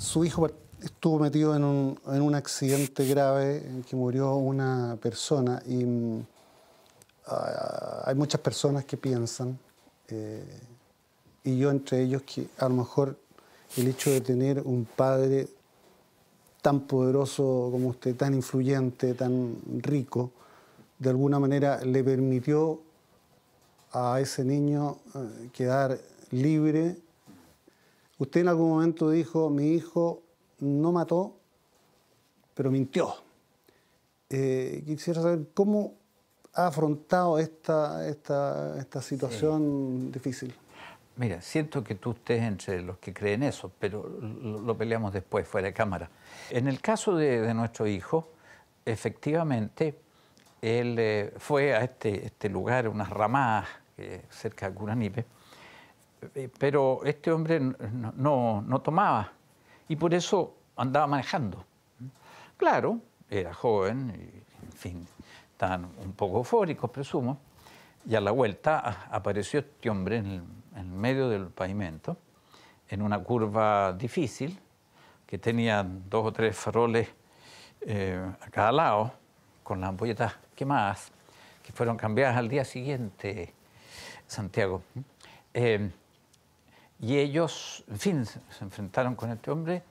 Su hijo estuvo metido en un, en un accidente grave en que murió una persona y mm, ah, hay muchas personas que piensan, eh, y yo entre ellos, que a lo mejor el hecho de tener un padre tan poderoso como usted, tan influyente, tan rico, de alguna manera le permitió a ese niño eh, quedar libre Usted en algún momento dijo, mi hijo no mató, pero mintió. Eh, quisiera saber cómo ha afrontado esta, esta, situación difícil. Mira, siento que tú estés entre los que creen eso, pero lo, peleamos después, fuera de cámara. En el caso de, nuestro hijo, efectivamente, él eh, fue a este, este lugar, unas ramadas eh, cerca de Curanipe, eh, pero este hombre no, tomaba y por eso andaba manejando. Claro, era joven, en fin, tan un poco eufóricos, presumo, y a la vuelta apareció este hombre en el, medio del pavimento, en una curva difícil, que tenía dos o tres faroles eh, a cada lado, con las ampolletas quemadas, que fueron cambiadas al día siguiente, Santiago. Eh, y ellos, en fin, se enfrentaron con este hombre,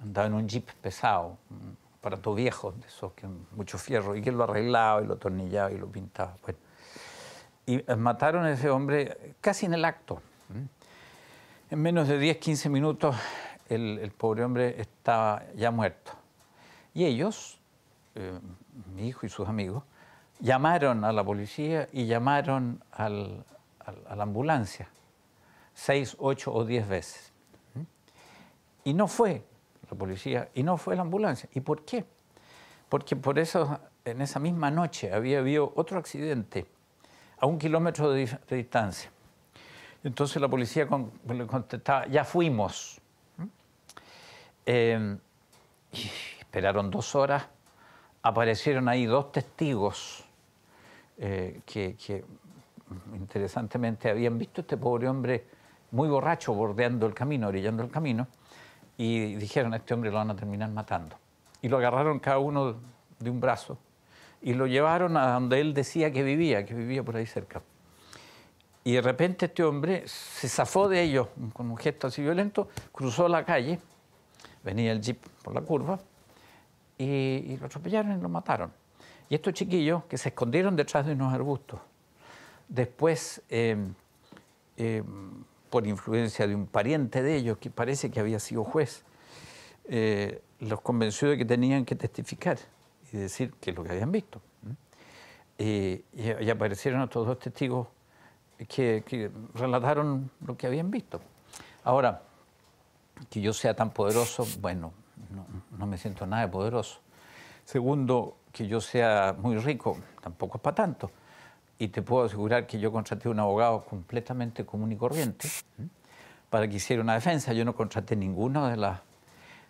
andaba en un jeep pesado, un aparato viejo, de esos que mucho fierro, y que lo arreglaba y lo tornillaba y lo pintaba. y eh, mataron a ese hombre casi en el acto. En menos de 10, 15 minutos el, pobre hombre estaba ya muerto. Y ellos, eh, mi hijo y sus amigos, llamaron a la policía y llamaron a la ambulancia seis, ocho o diez veces. Y no fue la policía y no fue la ambulancia. ¿Y por qué? Porque por eso en esa misma noche había habido otro accidente a un kilómetro de, distancia. Entonces la policía le contestaba, ya fuimos. ¿Mm? Em, esperaron dos horas, aparecieron ahí dos testigos eh, que, que interesantemente habían visto este pobre hombre muy borracho, bordeando el camino, orillando el camino, y dijeron, a este hombre lo van a terminar matando. Y lo agarraron cada uno de un brazo y lo llevaron a donde él decía que vivía, que vivía por ahí cerca. Y de repente este hombre se zafó de ellos con un gesto así violento, cruzó la calle, venía el jeep por la curva, y, lo atropellaron y lo mataron. Y estos chiquillos que se escondieron detrás de unos arbustos, después eh, eh, por influencia de un pariente de ellos, que parece que había sido juez, eh, los convenció de que tenían que testificar y decir que es lo que habían visto. Y, aparecieron estos dos testigos que, relataron lo que habían visto. Ahora, que yo sea tan poderoso, bueno, no, no, me siento nada de poderoso. Segundo, que yo sea muy rico, tampoco es para tanto y te puedo asegurar que yo contraté un abogado completamente común y corriente para que hiciera una defensa. Yo no contraté ninguna de las,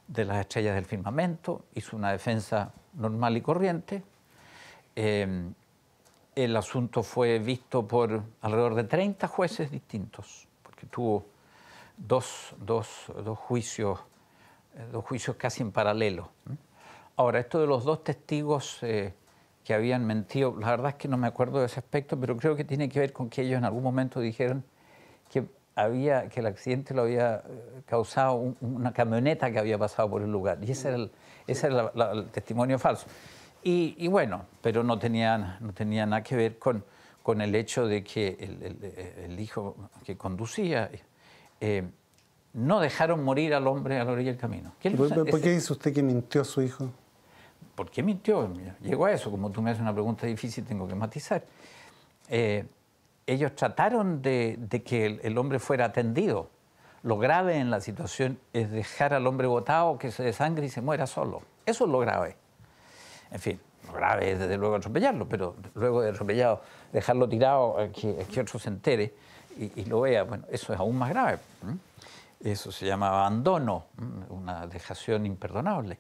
de las estrellas del firmamento, hizo una defensa normal y corriente. Em, el asunto fue visto por alrededor de 30 jueces distintos, porque tuvo dos, juicios, dos juicios casi en paralelo. Ahora, esto de los dos testigos... Eh, que habían mentido. La verdad es que no me acuerdo de ese aspecto, pero creo que tiene que ver con que ellos en algún momento dijeron que, había, que el accidente lo había eh, causado una camioneta que había pasado por el lugar. Y ese era el, era el testimonio falso. Y, bueno, pero no tenía, no tenía nada que ver con, con el hecho de que el, hijo que conducía eh, no dejaron morir al hombre a la orilla del camino. ¿Por, qué dice usted que mintió a su hijo? ¿por qué mintió? Llegó a eso, como tú me haces una pregunta difícil, tengo que matizar. Eh, ellos trataron de, que el, hombre fuera atendido. Lo grave en la situación es dejar al hombre botado, que se desangre y se muera solo. Eso es lo grave. En fin, lo grave es desde luego atropellarlo, pero luego de atropellado, dejarlo tirado, eh, eh, que, otro se entere y, y, lo vea, bueno, eso es aún más grave. Eso se llama abandono, una dejación imperdonable.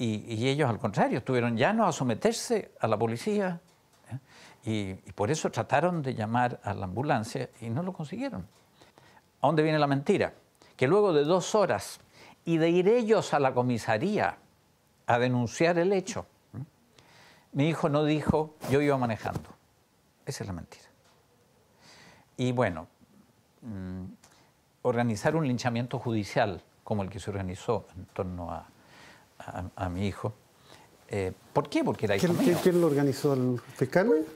Y, ellos, al contrario, estuvieron no a someterse a la policía ¿eh? y, por eso trataron de llamar a la ambulancia y no lo consiguieron. ¿A dónde viene la mentira? Que luego de dos horas y de ir ellos a la comisaría a denunciar el hecho, ¿eh? mi hijo no dijo, yo iba manejando. Esa es la mentira. Y bueno, mm, organizar un linchamiento judicial como el que se organizó en torno a a, mi hijo. Eh, ¿Por qué? Porque era hijo ¿Quién, ¿Quién lo organizó? ¿El fiscal? Pues,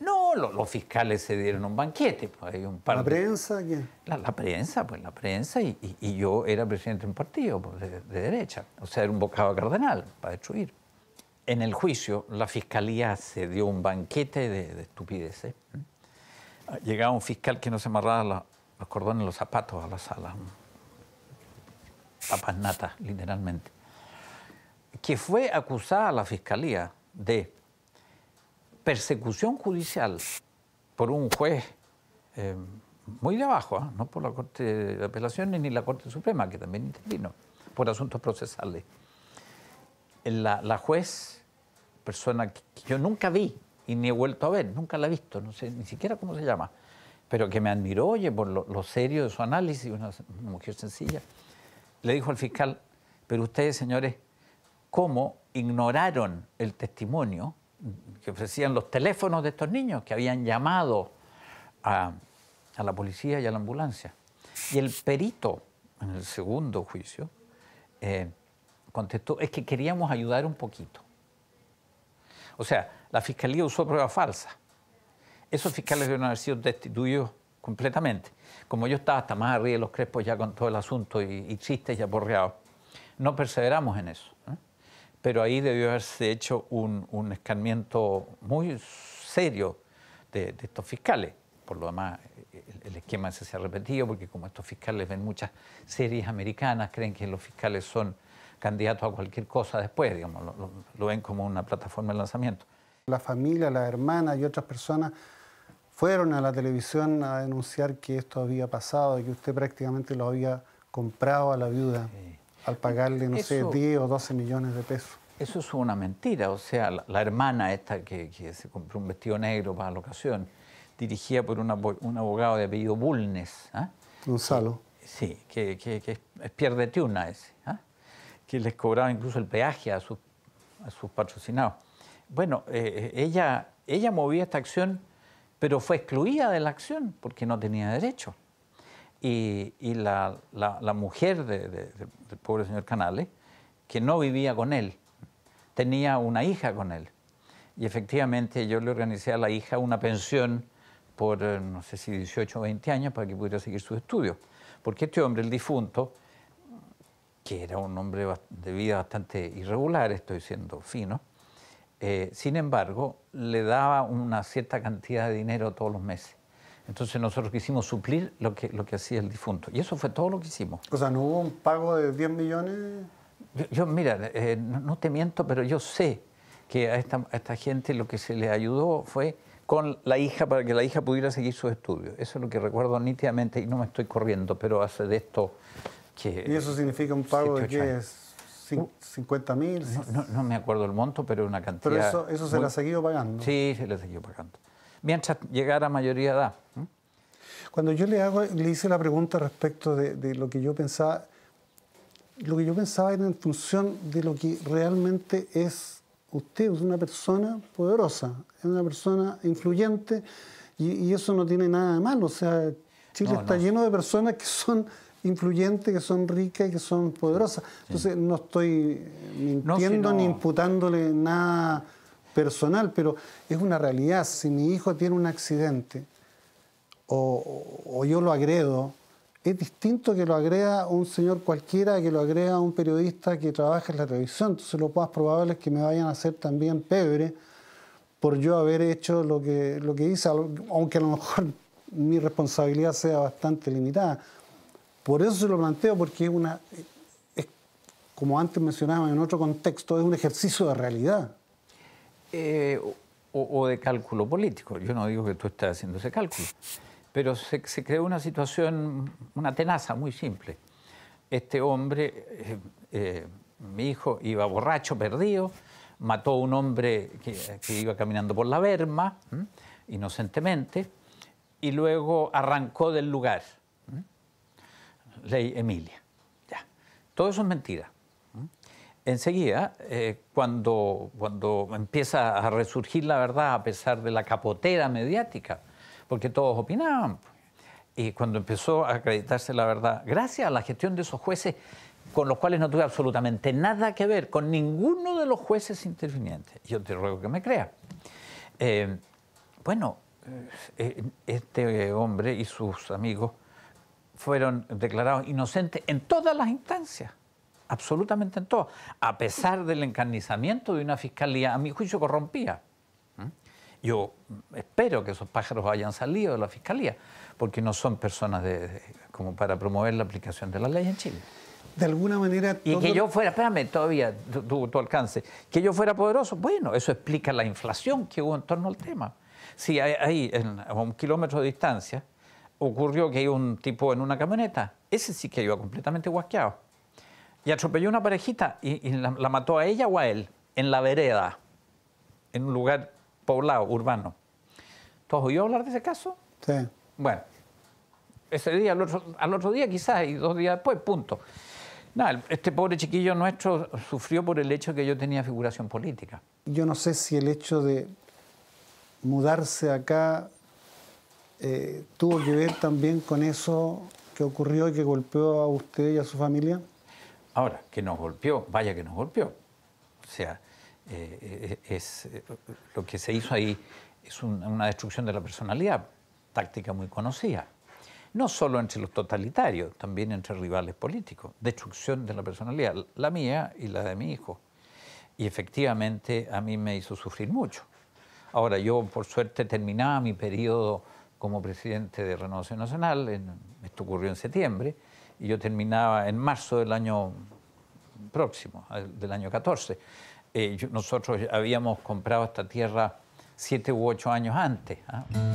no, los, fiscales se dieron un banquete. Pues, ¿La prensa? ¿quién? La, prensa, pues la prensa, y, yo era presidente de un partido pues, de, derecha, o sea, era un bocado cardenal para destruir. En el juicio, la fiscalía se dio un banquete de, estupideces. Llegaba un fiscal que no se amarraba los cordones, los zapatos a la sala. Papas natas, literalmente que fue acusada a la Fiscalía de persecución judicial por un juez eh, muy de abajo, ¿ah? no por la Corte de Apelaciones ni la Corte Suprema, que también intervino, por asuntos procesales. La, la juez, persona que, yo nunca vi y ni he vuelto a ver, nunca la he visto, no sé ni siquiera cómo se llama, pero que me admiró, oye, por lo, serio de su análisis, una mujer sencilla, le dijo al fiscal, pero ustedes, señores, cómo ignoraron el testimonio que ofrecían los teléfonos de estos niños que habían llamado a, la policía y a la ambulancia. Y el perito, en el segundo juicio, eh, contestó, es que queríamos ayudar un poquito. O sea, la fiscalía usó pruebas falsa. Esos fiscales deben haber sido destituidos completamente. Como yo estaba hasta más arriba de los crespos ya con todo el asunto y, chistes y aporreados, no perseveramos en eso. ¿eh? pero ahí debió haberse hecho un, un escarmiento muy serio de, estos fiscales. Por lo demás, el, esquema ese se ha repetido, porque como estos fiscales ven muchas series americanas, creen que los fiscales son candidatos a cualquier cosa después, digamos, lo, ven como una plataforma de lanzamiento. La familia, la hermana y otras personas fueron a la televisión a denunciar que esto había pasado, que usted prácticamente lo había comprado a la viuda al pagarle, no sé, 10 o 12 millones de pesos. Eso es una mentira. O sea, la, hermana esta que, se compró un vestido negro para la ocasión, dirigida por un abogado de apellido Bulnes. Gonzalo. ¿ah? Sí, que, que, que es pierde tiuna ese. ¿ah? Que les cobraba incluso el peaje a sus, patrocinados. Bueno, eh, eh, ella, ella movía esta acción, pero fue excluida de la acción porque no tenía derecho y, la, mujer del pobre señor Canales, que no vivía con él, tenía una hija con él. Y efectivamente yo le organicé a la hija una pensión por, eh, no sé si 18 o 20 años, para que pudiera seguir sus estudios. Porque este hombre, el difunto, que era un hombre de vida bastante irregular, estoy siendo fino, eh, sin embargo, le daba una cierta cantidad de dinero todos los meses. Entonces nosotros quisimos suplir lo que, lo que hacía el difunto. Y eso fue todo lo que hicimos. O sea, ¿no hubo un pago de 10 millones? Yo, mira, eh, no, te miento, pero yo sé que a esta, a esta gente lo que se le ayudó fue con la hija para que la hija pudiera seguir sus estudios. Eso es lo que recuerdo nítidamente y no me estoy corriendo, pero hace de esto que... ¿Y eso significa un pago de qué es? 50 mil. No, me acuerdo el monto, pero una cantidad. Pero eso, eso se le ha seguido pagando. Sí, se le ha seguido pagando mientras llegara a mayoría edad. Cuando yo le, hago, le hice la pregunta respecto de, lo que yo pensaba, lo que yo pensaba era en función de lo que realmente es usted, es una persona poderosa, es una persona influyente y, eso no tiene nada de malo. O sea, Chile está lleno de personas que son influyentes, que son ricas y que son poderosas. Entonces no estoy mintiendo ni imputándole nada personal, pero es una realidad. Si mi hijo tiene un accidente o, yo lo agredo, es distinto que lo agrega un señor cualquiera que lo agrega un periodista que trabaja en la televisión. Entonces lo más probable es que me vayan a hacer también pebre por yo haber hecho lo que, lo que hice, aunque a lo mejor mi responsabilidad sea bastante limitada. Por eso se lo planteo, porque es una, como antes mencionaba en otro contexto, es un ejercicio de realidad. Eh, o, de cálculo político. Yo no digo que tú estás haciendo ese cálculo, pero se, creó una situación, una tenaza muy simple. Este hombre, eh, eh, mi hijo, iba borracho, perdido, mató a un hombre que, iba caminando por la verma, inocentemente, y luego arrancó del lugar. Ley Emilia. Ya. Todo eso es mentira enseguida, eh, cuando, cuando empieza a resurgir la verdad a pesar de la capotera mediática, porque todos opinaban. Pues. Y cuando empezó a acreditarse la verdad, gracias a la gestión de esos jueces con los cuales no tuve absolutamente nada que ver, con ninguno de los jueces intervinientes, yo te ruego que me creas. Eh, bueno, eh, este hombre y sus amigos fueron declarados inocentes en todas las instancias absolutamente en todo, a pesar del encarnizamiento de una fiscalía, a mi juicio, corrompía ¿Mm? Yo espero que esos pájaros hayan salido de la fiscalía, porque no son personas de, como para promover la aplicación de la ley en Chile. De alguna manera. Y que yo fuera, espérame, todavía tu, tu, alcance, que yo fuera poderoso, bueno, eso explica la inflación que hubo en torno al tema. Si ahí, a un kilómetro de distancia, ocurrió que hay un tipo en una camioneta, ese sí que iba completamente guasqueado y atropelló una parejita y, la, mató a ella o a él, en la vereda, en un lugar poblado, urbano. ¿Tú has hablar de ese caso? Sí. Bueno, ese día, al otro, día quizás, y dos días después, punto. Nada, este pobre chiquillo nuestro sufrió por el hecho de que yo tenía figuración política. Yo no sé si el hecho de mudarse acá eh, tuvo que ver también con eso que ocurrió y que golpeó a usted y a su familia? Ahora, que nos golpeó, vaya que nos golpeó. O sea, eh, eh, es, eh, lo que se hizo ahí es una, destrucción de la personalidad, táctica muy conocida. No solo entre los totalitarios, también entre rivales políticos. Destrucción de la personalidad, la mía y la de mi hijo. Y efectivamente a mí me hizo sufrir mucho. Ahora, yo por suerte terminaba mi periodo como presidente de Renovación Nacional, esto ocurrió en septiembre, y yo terminaba en marzo del año próximo, del año 14. Eh, nosotros habíamos comprado esta tierra siete u ocho años antes. ¿ah?